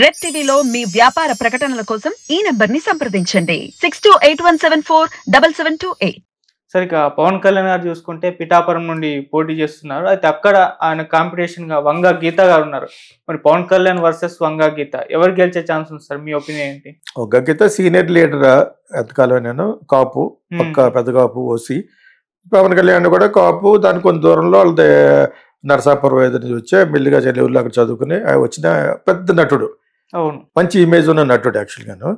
Red టీవీలో మీ వ్యాపార ప్రకటనల కోసం ఈ నెంబర్ ని సంప్రదించండి six two eight one seven four double seven two eight సరిగ్గా పవన్ కళ్యాణ్ గారు చూసుకుంటే పిఠాపురం నుండి పోటీ చేస్తున్నారు అయితే అక్కడ ఆయన కాంపిటీషన్ గా వంగ గీత గారు ఉన్నారు మరి పవన్ కళ్యాణ్ వర్సెస్ వంగ గీత ఎవరు గెలిచే ఛాన్స్ ఉంది సార్ మీ ఒపీనియన్ ఏంటి వంగ గీత సీనియర్ లీడర్ ఎంతకాలం నేను కాపు పెద్ద కాపు ఓసి పవన్ కళ్యాణ్ కూడా కాపు దాని కొంత దూరంలో వాళ్ళ నరసాపురం ఏదో నుంచి వచ్చి మెల్లిగా చెల్లెవుల్లో అక్కడ చదువుకుని వచ్చిన పెద్ద నటుడు అవును మంచి ఇమేజ్ ఉన్న నటుడు యాక్చువల్గాను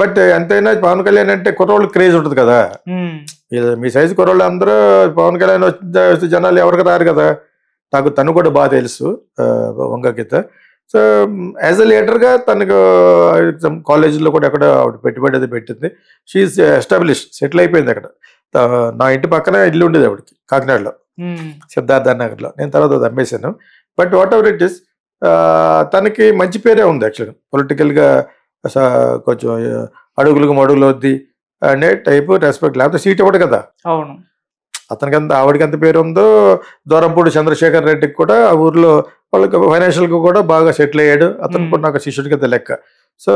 బట్ ఎంతైనా పవన్ కళ్యాణ్ అంటే కుర్రోళ్ళు క్రేజ్ ఉంటుంది కదా మీ సైజు కుర్రోళ్ళు అందరూ పవన్ కళ్యాణ్ వచ్చిన జనాలు ఎవరికి రారు కదా నాకు తను కూడా బాగా తెలుసు వంగ సో యాజ్ అ లీడర్గా తనకు కాలేజీలో కూడా ఎక్కడ ఆవిడ పెట్టుబడి అది పెట్టింది షీఈ్ ఎస్టాబ్లిష్ సెటిల్ అయిపోయింది అక్కడ నా ఇంటి పక్కన ఇల్లు ఉండేది ఆవిడకి కాకినాడలో Hmm. సిద్ధార్థ లో నేను తర్వాత అది అమ్మేశాను but whatever it is తనకి మంచి పేరే ఉంది యాక్చువల్గా పొలిటికల్గా కొంచెం అడుగులకు మడుగులు వద్ది అనే టైప్ రెస్పెక్ట్ లేకపోతే సీట్ ఇవ్వడు కదా అవును అతనికి ఎంత ఆవిడకి ఎంత పేరు ఉందో దూరంపూడి చంద్రశేఖర్ రెడ్డికి కూడా ఆ ఊర్లో వాళ్ళకి ఫైనాన్షియల్గా కూడా బాగా సెటిల్ అయ్యాడు అతను hmm. కూడా నాకు శిష్యుడికి అయితే లెక్క సో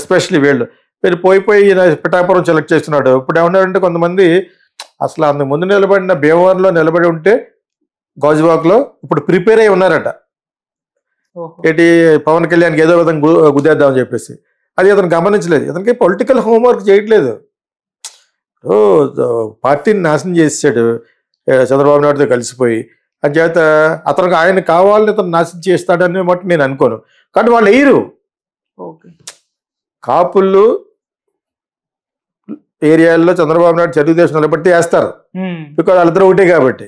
ఎస్పెషలీ వీళ్ళు మీరు పోయి పోయి పిఠాపురం సెలెక్ట్ చేస్తున్నాడు ఇప్పుడు ఏమన్నారంటే కొంతమంది అసలు అందు ముందు నిలబడిన భీమవరంలో నిలబడి ఉంటే గాజువాక్లో ఇప్పుడు ప్రిపేర్ అయి ఉన్నారట ఏంటి పవన్ కళ్యాణ్కి ఏదో విధంగా గుద్దేద్దామని చెప్పేసి అది అతను గమనించలేదు అతనికి పొలిటికల్ హోంవర్క్ చేయట్లేదు పార్టీని నాశనం చేసాడు చంద్రబాబు నాయుడుతో కలిసిపోయి చేత అతనికి ఆయన కావాలని అతను నాశనం చేస్తాడని మట్టి నేను అనుకోను కానీ వాళ్ళు వేయరు కాపుళ్ళు ఏరియాల్లో చంద్రబాబు నాయుడు తెలుగుదేశం నిలబెట్టి వేస్తారు బికాజ్ వాళ్ళిద్దరు ఒకటే కాబట్టి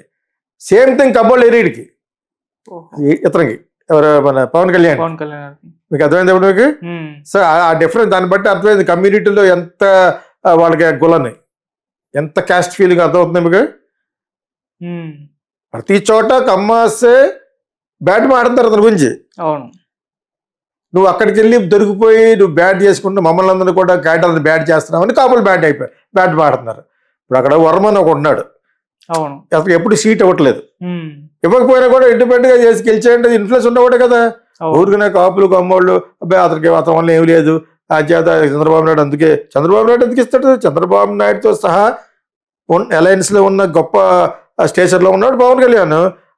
సేమ్ థింగ్ కబోల్ ఏరియడికి ఇతనికి ఎవరు మన పవన్ కళ్యాణ్ మీకు అర్థమైంది ఎప్పుడు మీకు సో ఆ డిఫరెన్స్ దాన్ని బట్టి అర్థమైంది కమ్యూనిటీలో ఎంత వాళ్ళకి గులని ఎంత క్యాస్ట్ ఫీలింగ్ అర్థమవుతుంది మీకు ప్రతి చోట కమ్మాసే బ్యాట్ ఆడతారు అతని గురించి అవును నువ్వు అక్కడికి వెళ్ళి దొరికిపోయి నువ్వు బ్యాట్ చేసుకుంటూ మమ్మల్ని అందరూ కూడా క్యాటర్ని బ్యాట్ అని కాపులు బ్యాట్ అయిపోయి బ్యాట్ పాడుతున్నారు ఇప్పుడు అక్కడ వర్మన్ ఒక ఉన్నాడు అసలు ఎప్పుడు సీట్ ఇవ్వట్లేదు ఇవ్వకపోయినా కూడా ఇండిపెండెంట్ గా చేసి గెలిచేయంటే ఇన్ఫ్లుయెన్స్ ఉండకూడదు కదా ఊరికనే కాపులు కమ్మోళ్ళు అబ్బాయి అతనికి అతని వల్ల ఏం లేదు చేత చంద్రబాబు నాయుడు అందుకే చంద్రబాబు నాయుడు ఎందుకు ఇస్తాడు చంద్రబాబు నాయుడుతో సహా అలయన్స్ లో ఉన్న గొప్ప స్టేషన్ లో ఉన్నాడు పవన్ కళ్యాణ్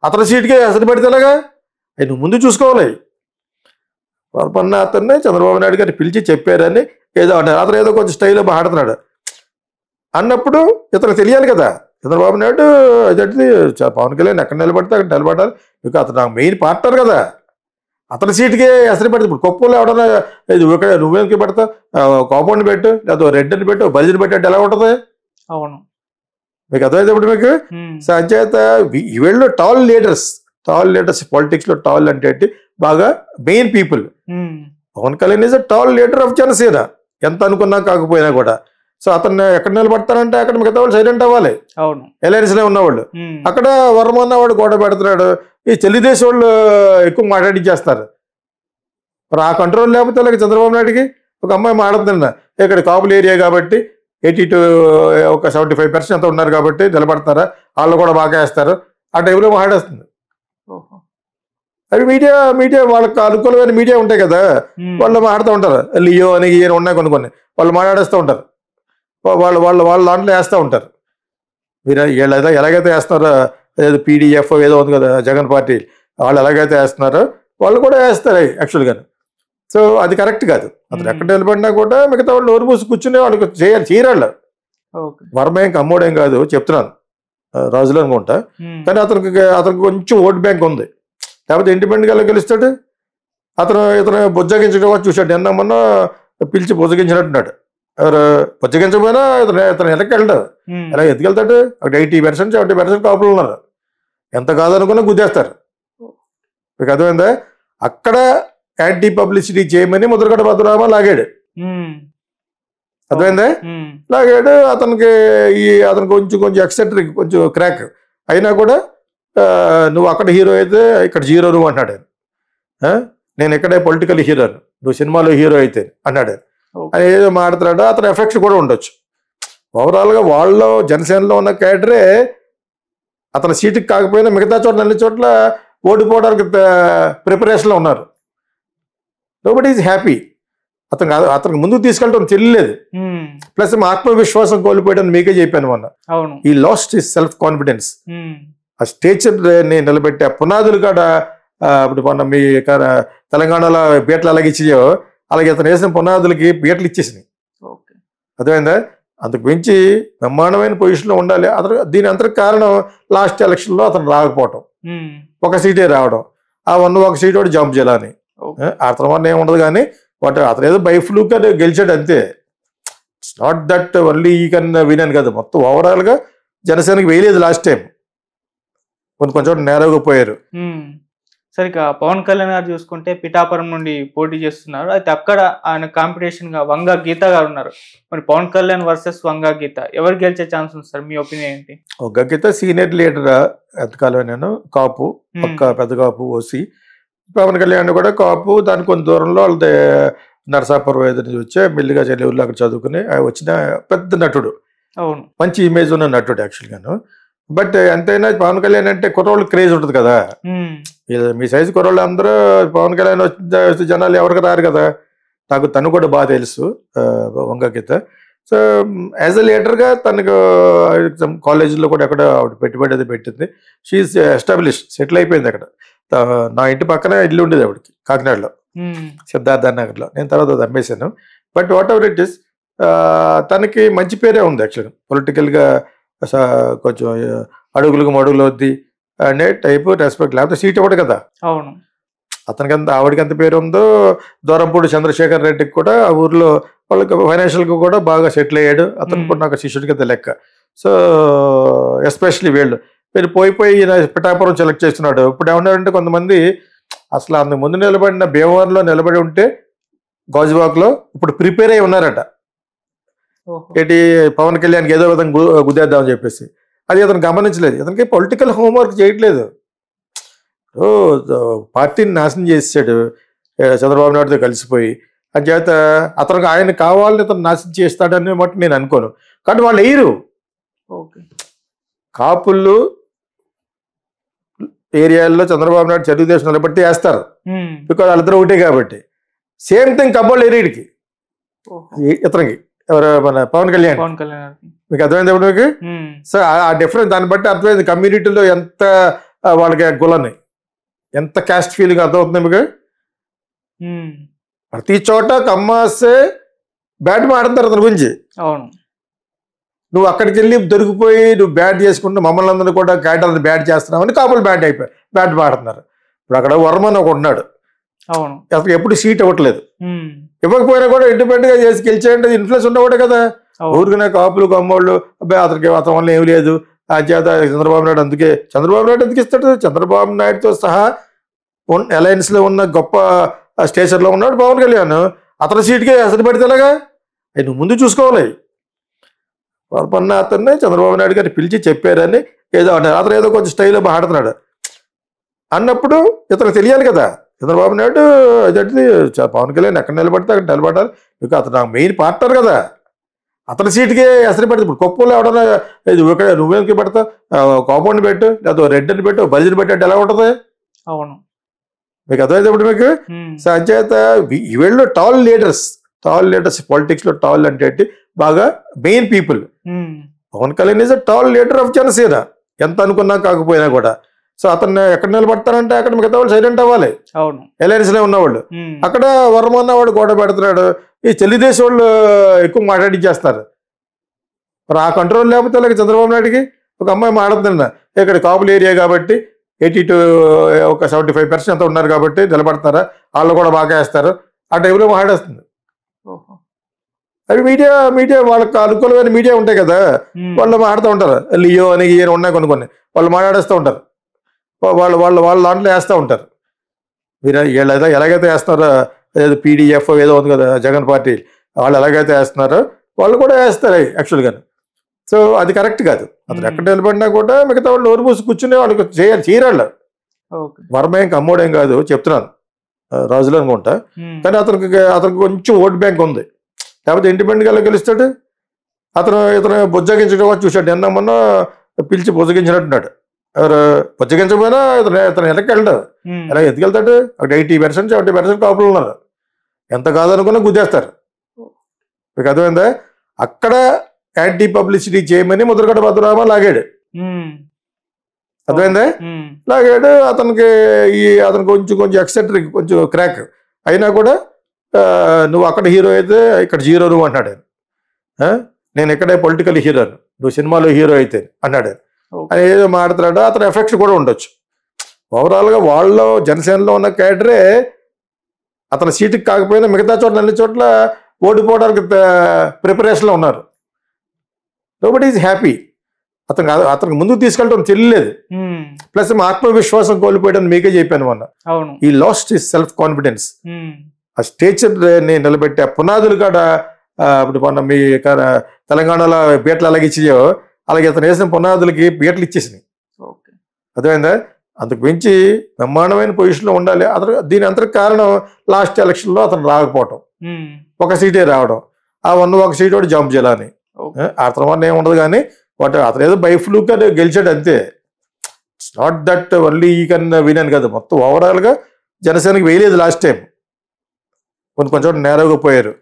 అతని సీట్కే అసలు పెడితే ఎలాగా నువ్వు ముందు చూసుకోవాలి మొన్న అతన్ని చంద్రబాబు నాయుడు గారిని పిలిచి చెప్పారని ఏదో అంటారు అతను ఏదో కొంచెం స్టైల్లో మాట్లాడుతున్నాడు అన్నప్పుడు ఇతను తెలియాలి కదా చంద్రబాబు నాయుడు అదేంటిది పవన్ కళ్యాణ్ ఎక్కడ నిలబడితే అక్కడ నిలబడాలి ఇక అతను నాకు మెయిన్ పార్ట్నర్ కదా అతని సీట్కి అసలు పెడుతుంది ఇప్పుడు కుప్పంలో ఎవడన్నా ఇది ఇక్కడ నువ్వేకి పెడతావు కాంపౌండ్ పెట్టు లేదా రెడ్ని పెట్టు బలిజిని పెట్టే ఎలా ఉంటుంది అవును మీకు అర్థమైతే ఇప్పుడు మీకు సంచేత వీళ్ళు టాల్ లీడర్స్ టాల్ లీడర్స్ పాలిటిక్స్లో టాల్ అంటే బాగా main people hmm. Pawan Kalyan is a tall leader of Janasena ఎంత అనుకున్నా కాకపోయినా కూడా సో అతను ఎక్కడ నిలబడతానంటే అక్కడ మిగతా వాళ్ళు సైలెంట్ అవ్వాలి అవును ఎలయన్స్ లో ఉన్నవాళ్ళు hmm. అక్కడ వర్మన్న ఉన్నవాడు గోడ పెడుతున్నాడు ఈ దేశ వాళ్ళు ఎక్కువ మాట్లాడించేస్తారు మరి ఆ కంట్రోల్ లేకపోతే చంద్రబాబు నాయుడికి ఒక అమ్మాయి మాట్లాడుతున్నా ఇక్కడ కాపుల ఏరియా కాబట్టి ఎయిటీ టు ఒక సెవెంటీ ఫైవ్ పర్సెంట్ ఉన్నారు కాబట్టి నిలబడతారా వాళ్ళు కూడా బాగా వేస్తారు ఆ టైంలో మాట్లాడేస్తుంది అవి మీడియా మీడియా వాళ్ళకి అనుకూలమైన మీడియా ఉంటాయి కదా వాళ్ళు మాట్లాడుతూ ఉంటారు లియో అని ఈయన ఉన్నాయి కొన్ని కొన్ని వాళ్ళు మాట్లాడేస్తూ ఉంటారు వాళ్ళు వాళ్ళు వాళ్ళ దాంట్లో వేస్తూ ఉంటారు మీరు వీళ్ళు ఎలాగైతే వేస్తున్నారో ఏదో పీడిఎఫ్ ఏదో ఉంది కదా జగన్ పార్టీ వాళ్ళు ఎలాగైతే వేస్తున్నారో వాళ్ళు కూడా వేస్తారు యాక్చువల్గా సో అది కరెక్ట్ కాదు అతను ఎక్కడ నిలబడినా కూడా మిగతా వాళ్ళు నోరు పూసి కూర్చుని వాళ్ళకి చేయాలి చేయరాళ్ళు వర్మేం కమ్మోడేం కాదు చెప్తున్నాను రాజులు అనుకుంటా కానీ అతనికి అతనికి కొంచెం ఓట్ బ్యాంక్ ఉంది లేకపోతే ఇండిపెండెంట్గా గెలుస్తాడు అతను ఇతను బుజ్జగించడం కూడా చూశాడు నిన్న మొన్న పిలిచి బుజ్జగించినట్టున్నాడు ఎవరు బుజ్జగించకపోయినా ఇతను ఇతను వెనక్కి వెళ్ళడు ఎలా ఎత్తుకెళ్తాడు అక్కడ ఎయిటీ పర్సెంట్ సెవెంటీ పర్సెంట్ కాపులు ఉన్నారు ఎంత కాదనుకున్నా గుద్దేస్తారు మీకు అర్థమైందా అక్కడ యాంటీ పబ్లిసిటీ చేయమని ముద్రగడ భద్రరామ లాగాడు అర్థమైందా లాగాడు అతనికి ఈ అతనికి కొంచెం కొంచెం ఎక్సెట్రిక్ కొంచెం క్రాక్ అయినా కూడా నువ్వు అక్కడ హీరో అయితే ఇక్కడ జీరో నువ్వు అన్నాడు నేను ఇక్కడే పొలిటికల్ హీరో నువ్వు సినిమాలో హీరో అయితే అన్నాడు అని ఏదో మాట్లాడుతున్నాడు అతని ఎఫెక్ట్స్ కూడా ఉండొచ్చు ఓవరాల్గా వాళ్ళు జనసేనలో ఉన్న క్యాడరే అతని సీటుకి కాకపోయినా మిగతా చోట్ల అన్ని చోట్ల ఓడిపోవడానికి ప్రిపరేషన్లో ఉన్నారు నో బట్ ఈజ్ హ్యాపీ అతను అతనికి ముందుకు తీసుకెళ్ళడం తెలియలేదు ప్లస్ ఆత్మవిశ్వాసం కోల్పోయడం మీకే చెప్పాను మొన్న ఈ లాస్ట్ ఈ సెల్ఫ్ కాన్ఫిడెన్స్ ఆ స్టేచర్ని నిలబెట్టే పునాదులు కూడా ఇప్పుడు మొన్న మీ తెలంగాణలో బీటలు ఇచ్చేయో అలాగే అతను వేసిన పునాదులకి బీటలు ఇచ్చేసినాయి ఓకే అర్థమైందా అంతకు మించి బ్రహ్మాండమైన పొజిషన్లో ఉండాలి అతను దీని అంతకు కారణం లాస్ట్ ఎలక్షన్లో అతను రాకపోవటం ఒక సీటే రావడం ఆ వన్ ఒక సీట్ కూడా జంప్ చేయాలని అతని వల్ల ఉండదు కానీ వాటి అతను ఏదో బైఫ్లూగా గెలిచాడు అంతే నాట్ దట్ ఓన్లీ ఈ కన్నా వినాను కదా మొత్తం ఓవరాల్గా జనసేనకి వేయలేదు లాస్ట్ టైం కొంచెం కొంచెం నేరగా పోయారు సరే పవన్ కళ్యాణ్ గారు చూసుకుంటే పిఠాపురం నుండి పోటీ చేస్తున్నారు అయితే అక్కడ ఆయన కాంపిటీషన్ గా వంగా గీత గారు ఉన్నారు మరి పవన్ కళ్యాణ్ వర్సెస్ వంగా గీత ఎవరు గెలిచే ఛాన్స్ ఉంది సార్ మీ ఒపీనియన్ ఏంటి వంగా గీత సీనియర్ లీడర్ ఎంతకాలం నేను కాపు పక్క పెద్ద కాపు ఓసి పవన్ కళ్యాణ్ కూడా కాపు దాని కొంత దూరంలో వాళ్ళ నరసాపురం ఏదైనా వచ్చే మెల్లిగా ఊళ్ళో అక్కడ చదువుకుని వచ్చిన పెద్ద నటుడు అవును మంచి ఇమేజ్ ఉన్న నటుడు యాక్చువల్గాను బట్ ఎంతైనా పవన్ కళ్యాణ్ అంటే కుర్రోళ్ళు క్రేజ్ ఉంటుంది కదా మీ సైజు కుర్రోళ్ళు అందరూ పవన్ కళ్యాణ్ వచ్చిన జనాలు ఎవరికి రారు కదా నాకు తను కూడా బాగా తెలుసు వంగకిత సో యాజ్ అ లీడర్గా తనకు కాలేజీలో కూడా ఎక్కడ పెట్టుబడి అది పెట్టింది షీఈ్ ఎస్టాబ్లిష్ సెటిల్ అయిపోయింది అక్కడ నా ఇంటి పక్కన ఇల్లు ఉండేది ఆవిడకి కాకినాడలో సిద్ధార్థ నగర్లో నేను తర్వాత అది అమ్మేశాను but whatever it is తనకి మంచి పేరే ఉంది యాక్చువల్గా పొలిటికల్గా కొంచెం అడుగులకు మడుగులు వద్ది అనే టైప్ రెస్పెక్ట్ లేకపోతే సీట్ ఇవ్వడు కదా అవును అతనికి ఎంత ఆవిడకి ఎంత పేరు ఉందో దూరంపూడి చంద్రశేఖర్ రెడ్డికి కూడా ఆ ఊర్లో వాళ్ళకి ఫైనాన్షియల్గా కూడా బాగా సెటిల్ అయ్యాడు అతను కూడా నాకు శిష్యుడికి అయితే లెక్క సో ఎస్పెషలీ వీళ్ళు వీళ్ళు పోయి పోయి ఈయన పిఠాపురం సెలెక్ట్ చేస్తున్నాడు ఇప్పుడు ఏమన్నారంటే కొంతమంది అసలు అంతకు ముందు నిలబడిన భీమవరంలో నిలబడి ఉంటే గాజువాక్లో ఇప్పుడు ప్రిపేర్ అయి ఉన్నారట ఏంటి పవన్ కళ్యాణ్ ఏదో విధంగా గుద్దేద్దామని చెప్పేసి అది అతను గమనించలేదు ఇతనికి పొలిటికల్ హోంవర్క్ చేయట్లేదు పార్టీని నాశనం చేసేసాడు చంద్రబాబు నాయుడుతో కలిసిపోయి చేత అతనికి ఆయన కావాలని అతను నాశనం చేస్తాడని మటు నేను అనుకోను కానీ వాళ్ళు వేయరు కాపుళ్ళు ఏరియాల్లో చంద్రబాబు నాయుడు దేశం నిలబట్టి వేస్తారు బికాజ్ వాళ్ళిద్దరు ఒకటే కాబట్టి సేమ్ థింగ్ కబ్బోళ్ళు ఏరియడికి ఇతనికి ఎవరు మన పవన్ కళ్యాణ్ పవన్ కళ్యాణ్ మీకు అర్థమైంది ఎప్పుడు మీకు సో ఆ డిఫరెన్స్ దాన్ని బట్టి అర్థమైంది కమ్యూనిటీలో ఎంత వాళ్ళకి గులని ఎంత క్యాస్ట్ ఫీలింగ్ అర్థమవుతుంది మీకు ప్రతి చోట కమ్మాసే బ్యాట్ మాడుతున్నారు అతని గురించి అవును నువ్వు అక్కడికి వెళ్ళి దొరికిపోయి నువ్వు బ్యాట్ చేసుకుంటూ మమ్మల్ని అందరూ కూడా క్యాటర్ని బ్యాట్ చేస్తున్నామని కాపులు బ్యాట్ అయిపోయి బ్యాట్ ఆడుతున్నారు ఇప్పుడు అక్కడ వర్మన్ ఒక ఉన్నాడు అవును అసలు ఎప్పుడు సీట్ ఇవ్వట్లేదు ఇవ్వకపోయినా కూడా ఇండిపెండెంట్ గా చేసి గెలిచేయండి ఇన్ఫ్లుయెన్స్ ఉండకూడదు కదా ఊరికనే కాపులు కమ్మోళ్ళు అబ్బాయి అతనికి అతని ఏం లేదు ఆ చేత చంద్రబాబు నాయుడు అందుకే చంద్రబాబు నాయుడు ఎందుకు ఇస్తాడు చంద్రబాబు నాయుడుతో సహా అలయన్స్ లో ఉన్న గొప్ప స్టేషన్ లో ఉన్నాడు పవన్ కళ్యాణ్ అతని సీట్కే అసలు పెడితే అవి నువ్వు ముందు చూసుకోవాలి పన్న అతన్ని చంద్రబాబు నాయుడు గారిని పిలిచి చెప్పారని ఏదో అంటారు అతను ఏదో కొంచెం స్టైల్లో మాట్లాడుతున్నాడు అన్నప్పుడు ఇతను తెలియాలి కదా చంద్రబాబు నాయుడు అదేంటిది పవన్ కళ్యాణ్ ఎక్కడ నిలబడితే అక్కడ నిలబడాలి ఇక అతను నాకు మెయిన్ పార్ట్నర్ కదా అతని సీట్కి ఎసరి పెడతా ఇప్పుడు కొప్పలో ఎవడన్నా ఇక్కడ నువ్వేంకి పెడతా కాంపౌండ్ పెట్టు లేదా రెడ్ అని పెట్టు బలిజిని పెట్టాడు ఎలా ఉంటుంది అవును మీకు అర్థమైతే ఇప్పుడు మీకు అంచేత వీళ్ళు tall leaders tall leaders politics లో టాల్ అంటే బాగా main people Pawan Kalyan is a tall leader of Janasena ఎంత అనుకున్నా కాకపోయినా కూడా సో అతన్ని ఎక్కడ నిలబడతారంటే అక్కడ మిగతా వాళ్ళు సైలెంట్ అవ్వాలి అవును ఎలయన్స్ లో ఉన్నవాళ్ళు అక్కడ వర్మ అన్నవాడు గోడ పెడుతున్నాడు ఈ తెలుగుదేశం వాళ్ళు ఎక్కువ మాట్లాడించేస్తారు మరి ఆ కంట్రోల్ లేకపోతే అలాగే చంద్రబాబు నాయుడికి ఒక అమ్మాయి మాట్లాడుతున్నా ఇక్కడ కాపుల ఏరియా కాబట్టి ఎయిటీ టు ఒక సెవెంటీ ఫైవ్ పర్సెంట్ ఉన్నారు కాబట్టి నిలబడతారా వాళ్ళు కూడా బాగా వేస్తారు ఆ టైంలో మాట్లాడేస్తుంది అవి మీడియా మీడియా వాళ్ళకి అనుకూలమైన మీడియా ఉంటాయి కదా వాళ్ళు మాట్లాడుతూ ఉంటారు లియో అని ఈయన ఉన్నాయి కొన్ని కొన్ని వాళ్ళు మాట్లాడేస్తూ ఉంటారు వాళ్ళు వాళ్ళు వాళ్ళ దాంట్లో వేస్తూ ఉంటారు వీరు వీళ్ళు ఏదో ఎలాగైతే వేస్తున్నారో ఏదో పీడిఎఫ్ ఏదో ఉంది కదా జగన్ పార్టీ వాళ్ళు ఎలాగైతే వేస్తున్నారో వాళ్ళు కూడా వేస్తారు యాక్చువల్గా సో అది కరెక్ట్ కాదు అతను ఎక్కడ నిలబడినా కూడా మిగతా వాళ్ళు నోరు మూసి కూర్చునే వాళ్ళకి చేయాలి చేయరాళ్ళు వర్మేం కమ్మోడేం కాదు చెప్తున్నాను రాజులు అనుకుంటా కానీ అతనికి అతనికి కొంచెం ఓట్ బ్యాంక్ ఉంది లేకపోతే ఇండిపెండెంట్గా గెలుస్తాడు అతను ఇతను బుజ్జగించడం చూశాడు నిన్న మొన్న పిలిచి బుజ్జగించినట్టున్నాడు ఎవరు పుచ్చగించకపోయినా ఇతను ఇతను వెనక్కి వెళ్ళడు ఎలా ఎత్తుకెళ్తాడు ఒక ఎయిటీ పర్సెంట్ సెవెంటీ పర్సెంట్ టాప్లు ఉన్నారు ఎంత కాదనుకున్నా గుద్దేస్తారు మీకు అర్థమైందా అక్కడ యాంటీ పబ్లిసిటీ చేయమని ముద్రగడ భద్రరామ లాగాడు అర్థమైందా లాగాడు అతనికి ఈ అతను కొంచెం కొంచెం ఎక్సెట్రిక్ కొంచెం క్రాక్ అయినా కూడా నువ్వు అక్కడ హీరో అయితే ఇక్కడ హీరో నువ్వు అంటాడు నేను ఇక్కడే పొలిటికల్ హీరో నువ్వు సినిమాలో హీరో అయితే అన్నాడు అని ఏదో మాట్లాడుతున్నాడో అతని ఎఫెక్ట్స్ కూడా ఉండొచ్చు ఓవరాల్గా వాళ్ళు జనసేనలో ఉన్న క్యాడరే అతని సీటుకి కాకపోయినా మిగతా చోట అన్ని చోట్ల ఓడిపోవడానికి ప్రిపరేషన్లో ఉన్నారు నోబడి ఈజ్ హ్యాపీ అతనికి అతనికి ముందుకు తీసుకెళ్ళడం తెలియలేదు ప్లస్ hmm. మా ఆత్మవిశ్వాసం కోల్పోయడం మీకే చెప్పాను మొన్న ఈ లాస్ట్ ఈ సెల్ఫ్ కాన్ఫిడెన్స్ ఆ స్టేచర్ నిలబెట్టే పునాదులు కాడ ఇప్పుడు మొన్న మీ తెలంగాణలో బీట్లు అలాగిచ్చాయో అలాగే అతను వేసిన పునాదులకి పీటలు ఇచ్చేసినాయి అర్థమైందా అందుకు మించి బ్రహ్మాండమైన పొజిషన్లో ఉండాలి అతను దీని అంతటి కారణం లాస్ట్ ఎలక్షన్లో అతను రాకపోవటం ఒక సీటే రావడం ఆ వన్ ఒక సీట్ ఒకటి జంప్ చేయాలని అతను వల్ల ఏమి ఉండదు కానీ వాటి అతను ఏదో బైఫ్లూగా గెలిచాడు అంతే ఇట్స్ నాట్ దట్ ఓన్లీ ఈ కన్నా వినాను కదా మొత్తం ఓవరాల్గా జనసేనకి వేయలేదు లాస్ట్ టైం కొంచెం కొంచెం నేరగా పోయారు